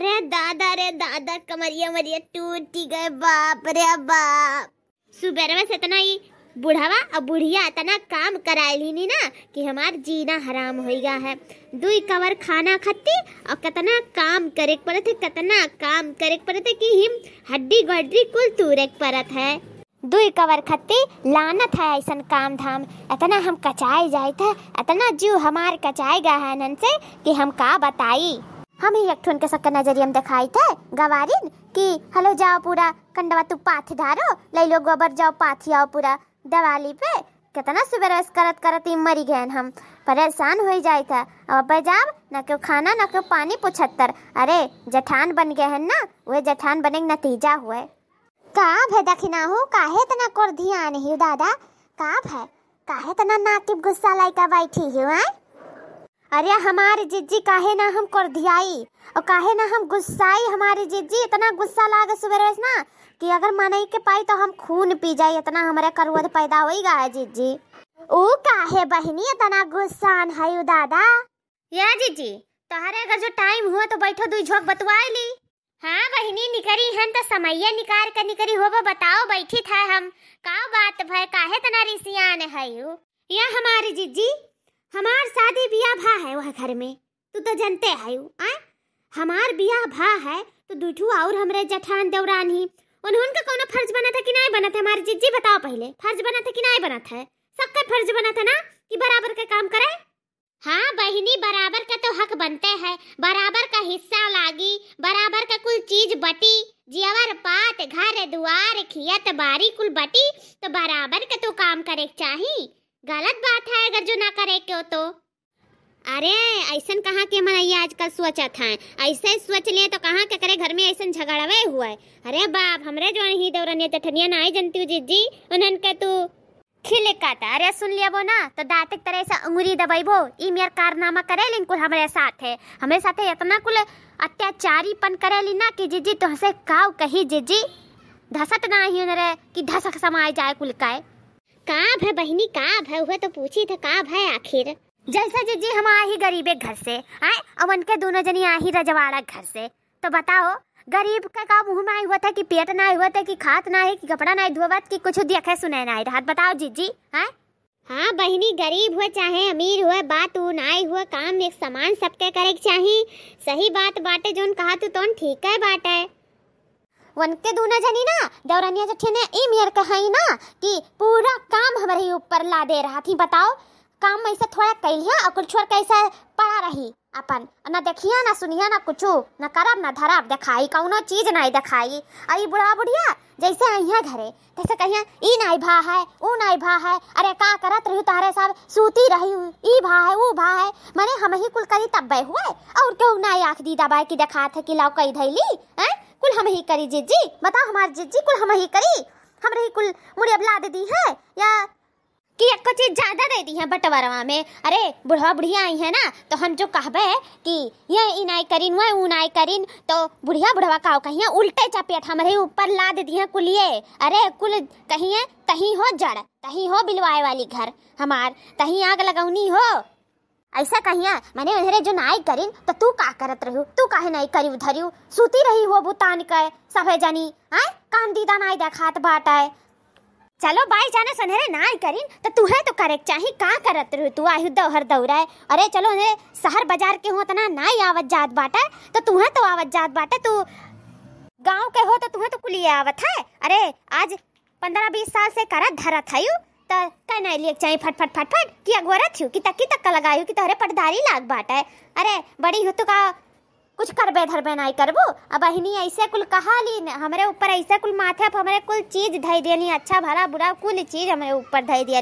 अरे दादा रे दादा कमरिया मरिया टूटी गए बाप रे बाप सुबेरवा से इतना तो ही बुढ़ावा और बुढ़िया इतना काम करायल ही ना कि हमार जीना हराम हो गया है दुई कवर खाना खाती और कितना काम करे पड़े थे कितना काम करे पड़े थे कि हिम हड्डी गड्डी कुल तूरे पड़त है दुई कवर खत्ती लानत है ऐसा काम धाम इतना हम कचाए जाए थे इतना जीव हमार कचाए गया है नन से कि हम का बताई हम ही एक ठन के सबके नजरिए में दिखाई थे गवारिन कि हेलो जाओ पूरा कंडवा तू पाथ धारो ले लो गोबर जाओ पाथी आओ पूरा दवाली पे कितना सुबह करत करत ही मरी गए हम परेशान हो जाए था अब अब जाब न के खाना न के पानी पुछत्तर अरे जठान बन गए हैं ना वह जठान बने नतीजा हुए का भाई दखिना हो काहे तना कर ध्यान ही दादा का भाई काहे तना नाकिब गुस्सा लाइका बैठी हुआ अरे हमारे जिज्जी काहे ना हम कर दियाई और काहे ना हम गुस्साई हमारे जिज्जी इतना गुस्सा लागे सुबह ना कि अगर मनई के पाई तो हम खून पी जाए इतना हमारे करुअद पैदा हो गया जिज्जी ओ काहे बहनी इतना गुस्सान है उ दादा या जिज्जी तोहरे अगर जो टाइम हुआ तो बैठो दुई झोंक बतवाई ली हाँ बहनी निकरी हन तो समैया निकार कर निकरी होबो बताओ बैठी था हम का बात भय काहे तना रिसियान है यह हमारी जिज्जी हमार शादी बिया भा है वह घर में तू तो जानते है आय हमार बिया भा है तो दुठू और हमरे जठान देवरानी ही उन्होंने का कोनो फर्ज बना था कि नहीं बना था हमारी जिज्जी बताओ पहले फर्ज बना था कि नहीं बना था सबका फर्ज बना था ना कि बराबर का काम करे हाँ बहनी बराबर का तो हक बनते है बराबर का हिस्सा लागी बराबर का कुल चीज बटी जियावर पात घर दुआर खियत बारी कुल बटी तो बराबर का तो काम करे चाहिए गलत बात है अगर जो ना करे क्यों तो अरे ऐसा कहाँ के मनैया आजकल सोचत है ऐसे सोच लिए तो कहाँ के करे घर में ऐसा झगड़ावे हुआ है अरे बाप हमरे जो ही दौरानिया जठनिया ना जनती जी जी उन्हें के तू खिले काटा अरे सुन लिया वो ना तो दाते तरह से अंगुरी दबाई वो ये मेर कारनामा करे लेकिन कुल हमारे साथ है हमारे साथ है इतना कुल अत्याचारी पन करे ली ना कि जीजी तुहसे तो काव कही जीजी धसत ना ही उन्हें कि धसक समाए जाए कुल का काब भाई बहनी काब भाई वह तो पूछी थे काब भाई आखिर जैसा जी जी हम आ ही गरीबे घर से आए अब उनके दोनों जनी आ ही रजवाड़ा घर से तो बताओ गरीब का का मुंह में आई हुआ था कि पेट ना हुआ था कि खात ना है कि कपड़ा ना धोवत कि कुछ देखे सुने ना रहा बताओ जी आए हाँ बहनी गरीब हो चाहे अमीर हो बात उ ना हुआ काम एक समान सबके करे चाहे सही बात बाटे जो कहा तो ठीक है बाटे वनके दूना जानी ना दौरानिया जठे ने ई मेयर कहाई ना कि पूरा काम हमारे ऊपर ला दे रहा थी बताओ काम ऐसा थोड़ा कैलिया और कुछ और कैसा पड़ा रही अपन ना देखिया ना सुनिया ना कुछ ना करब ना धरब दिखाई कौनो चीज नहीं दिखाई आई बुढ़ा बुढ़िया जैसे अहिया घरे तैसे कहिया ई नहीं भा है ऊ नहीं भा है अरे का करत रही तारे साहब सूती रही ई भा है ऊ भा है मैंने हम ही कुल करी तब बे हुए और क्यों ना आंख दी दबाए की दिखात है कि लाओ कई धैली हैं कुल हम ही करी जीजी बता हमारे जीजी कुल हम ही करी हम रही कुल मुड़ी अब ला दे दी है या कि अक्को चीज ज्यादा दे दी है बटवरवा में अरे बुढ़वा बुढ़िया आई है ना तो हम जो कहबे है कि ये इनाई करीन वह उनाई करीन तो बुढ़िया बुढ़वा का कहिए उल्टे चपेट हमारे ऊपर ला दे दी है कुलिए अरे कुल कहिए कहीं हो जड़ तहीं हो बिलवाए वाली घर हमार तहीं आग लगौनी हो ऐसा कहिया मैंने उधर जो नाई करी तो तू का करत रही तू काहे नहीं करी उधरियो सूती रही हो भूतान के सभे जानी आय काम दीदा नाई देखात बाट आए चलो बाई जाने सुनहरे नाई करी तो तू है तो करे चाहे का करत रही तू आयु दौहर दौराए अरे चलो उन्हें शहर बाजार के हो तना तो नाई आवत जात बाटा तो तू है तो आवत जात बाटे तू गांव के हो तो तुहे तो कुलिया आवत है अरे आज पंद्रह बीस साल से करत धरत है त का नहीं चाहे फट फट फट फट कि अगवरा थियो कि तक्की तक्का लगायो कि तोहरे पटदारी लाग बाट है अरे बड़ी हो तो का कुछ करबे धरबे नहीं करबो अब अहिनी ऐसे कुल कहा ली हमारे ऊपर ऐसे कुल माथे पर हमारे कुल चीज धई दिया अच्छा भला बुरा कुल चीज हमारे ऊपर धई दिया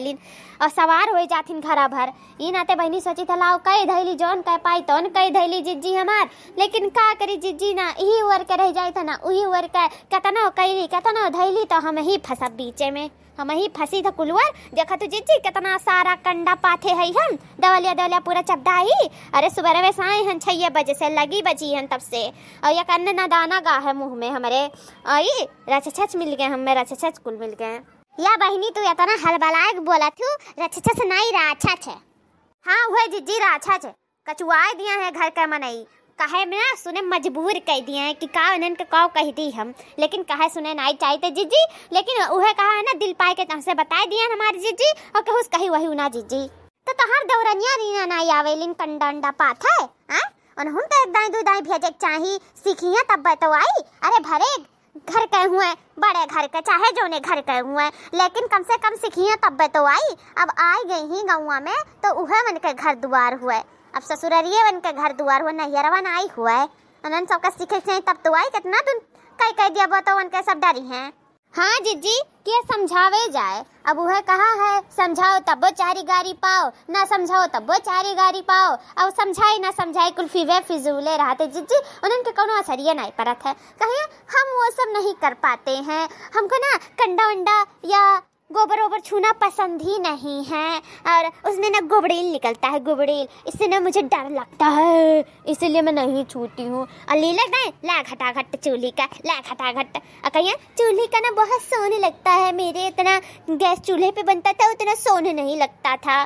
और सवार हो जाथिन घरा भर ई नाते बहनी सोची था लाओ कई धैली जौन कह पाई तो कई धैली जिज्जी हमार लेकिन का करी जिज्जी ना यही उर के रह जाए ना वही उर के कतना कैली कतना धैली तो हम ही फंसब बीचे में हम ही फंसी था कुलवर देखा तू जिज्जी कितना सारा कंडा पाथे है हम दवलिया दवलिया पूरा चपदाही अरे सुबह में साए हन छह बजे से लगी बजी हन तब से और ये कन्न ना दाना गा है मुँह में हमारे आई ये रचछच मिल गए हमें रचछच कुल मिल गए या बहनी तू एतना हलबलाए बोलत हूँ अच्छा से नहीं रहा अच्छा छे हाँ वह जिज्जी रहा अच्छा छे कछुआए दिया है घर का मनई कहे में ना सुने मजबूर कह दिए हैं कि का उन्हन के कौ कह दी हम लेकिन कहे सुने नहीं चाहिए थे जीजी लेकिन वह कहा है ना दिल पाए के तुमसे बता दिया हमारे जीजी और कहूँ कही वही उना जीजी तो तहार दौरनिया रीना ना आवे लिन पाथ है पात है उन्होंने तो एक दाई दू दाई भेजे चाहिए सीखिया तब बतवाई अरे भरे घर के हुए बड़े घर के चाहे जो ने घर के हुए लेकिन कम से कम सीखी है तब तो आई अब आई गई ही गुआ में तो वह मन के घर दुआर हुए अब ससुररिए बन के घर दुआर हुए वन आई हुआ है सबका सीखे तब तो आई कितना दिन कई कह दिया तो उनके सब डरी हैं हाँ जीजी के समझावे जाए अब वह कहा है समझाओ तबो चारी गारी पाओ ना समझाओ वो चारी गारी पाओ अब समझाई ना समझाई कुल्फी वे फिजूले रहते जीजी उन्हन के असर ये नहीं पड़ता है कहे हम वो सब नहीं कर पाते हैं हमको ना कंडा वंडा या गोबर वोबर छूना पसंद ही नहीं है और उसमें ना गोबड़ील निकलता है गोबड़ील इससे ना मुझे डर लगता है इसीलिए मैं नहीं छूती हूँ और ली लगता है ला घटा घट चूल्ही का ला घटा घट और कहिए चूल्ही का ना बहुत सोने लगता है मेरे इतना गैस चूल्हे पे बनता था उतना सोने नहीं लगता था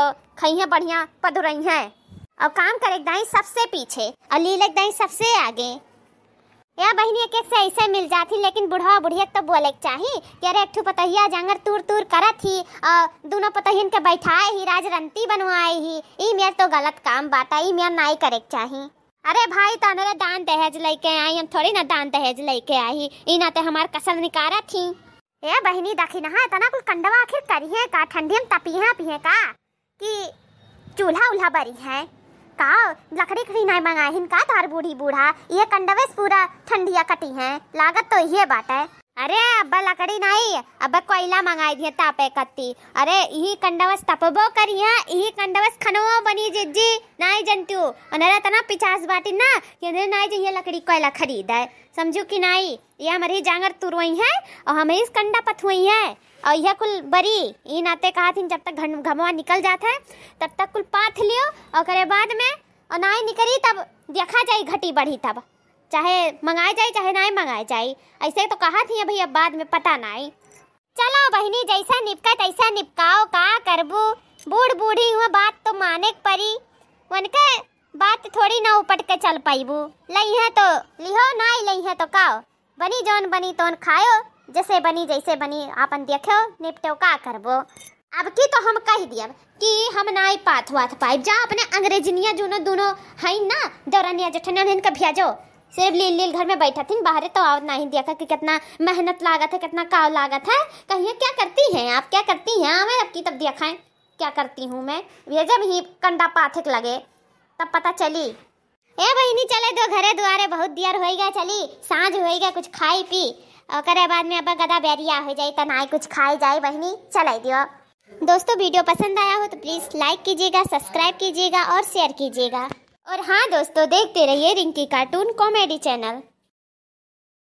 और खइया बढ़िया पदुरई और काम करे दाई सबसे पीछे और ली दाई सबसे आगे या बहनी एक एक से ऐसे मिल जाती लेकिन बुढ़वा बुढ़िया तो बोले चाहिए कि अरे एक पतहिया जांगर तूर तूर करत ही और दोनों पतहिन के बैठाए ही राजरंती बनवाए ही ई मेरा तो गलत काम बात है ई मेरा ना ही करे चाहिए अरे भाई तो तनरे दान दहेज लेके आई हम थोड़ी ना दान दहेज लेके आई ई ना तो हमार कसर निकारा थी ए बहनी दखी ना तना कुल कंडवा आखिर करी है का ठंडी हम तपी है पिए का कि चूल्हा उल्हा बरी है का लकड़ी खड़ी नहीं मंगाहिन का धार बूढ़ी बूढ़ा ये कंडवेस पूरा ठंडिया कटी हैं लागत तो ये बात है अरे अब लकड़ी नहीं अब कोयला मंगाई दिए तापे कत्ती अरे यही कंडवस तपबो करिया हाँ? यही कंडवस खनो बनी जिज्जी नहीं जंतु अनरे तना पिचास बाटी ना ये नहीं जो ये लकड़ी कोयला खरीद है समझू कि नहीं ये हमारी जांगर तुरवाई है और हमें इस कंडा पथवाई है और यह कुल बरी ये नाते कहा थी जब तक घमवा निकल जाता है तब तक कुल पाथ लियो और करे बाद में और नहीं निकली तब देखा जाए घटी बढ़ी तब चाहे मंगाए जाए चाहे ना मंगाए जाए ऐसे तो कहा थी भाई अब बाद में पता ना आई चलो बहनी जैसा निपका तैसा निपकाओ का करबू बूढ़ बूढ़ी हुआ बात तो माने परी उनके बात थोड़ी ना उपट के चल पाईबू लई है तो लिहो ना लई है तो काओ बनी जोन बनी तोन खायो जैसे बनी जैसे बनी आपन देखो निपटो का करबो अब की तो हम कह दिया कि हम ना पाथ वाथ पाइप जा अपने अंग्रेजनिया जुनो दोनों है ना दौरानिया जठनिया इनका भेजो सिर्फ लील लील घर में बैठा थी बाहर तो आवत नहीं दिया था कि कितना मेहनत लागत है कितना काव लागत है कहिए क्या करती हैं आप क्या करती हैं अब आपकी तब देखा क्या करती हूँ मैं ये जब ही कंडा पाथक लगे तब पता चली ए बहनी चले दो घरे दुआरे बहुत देर हो गया चली साँझ हो गया कुछ खाई पी और करे बाद में अब गदा बैरिया हो जाए तो ना कुछ खाई जाए बहनी चले दियो दोस्तों वीडियो पसंद आया हो तो प्लीज़ लाइक कीजिएगा सब्सक्राइब कीजिएगा और शेयर कीजिएगा और हाँ दोस्तों देखते रहिए रिंकी कार्टून कॉमेडी चैनल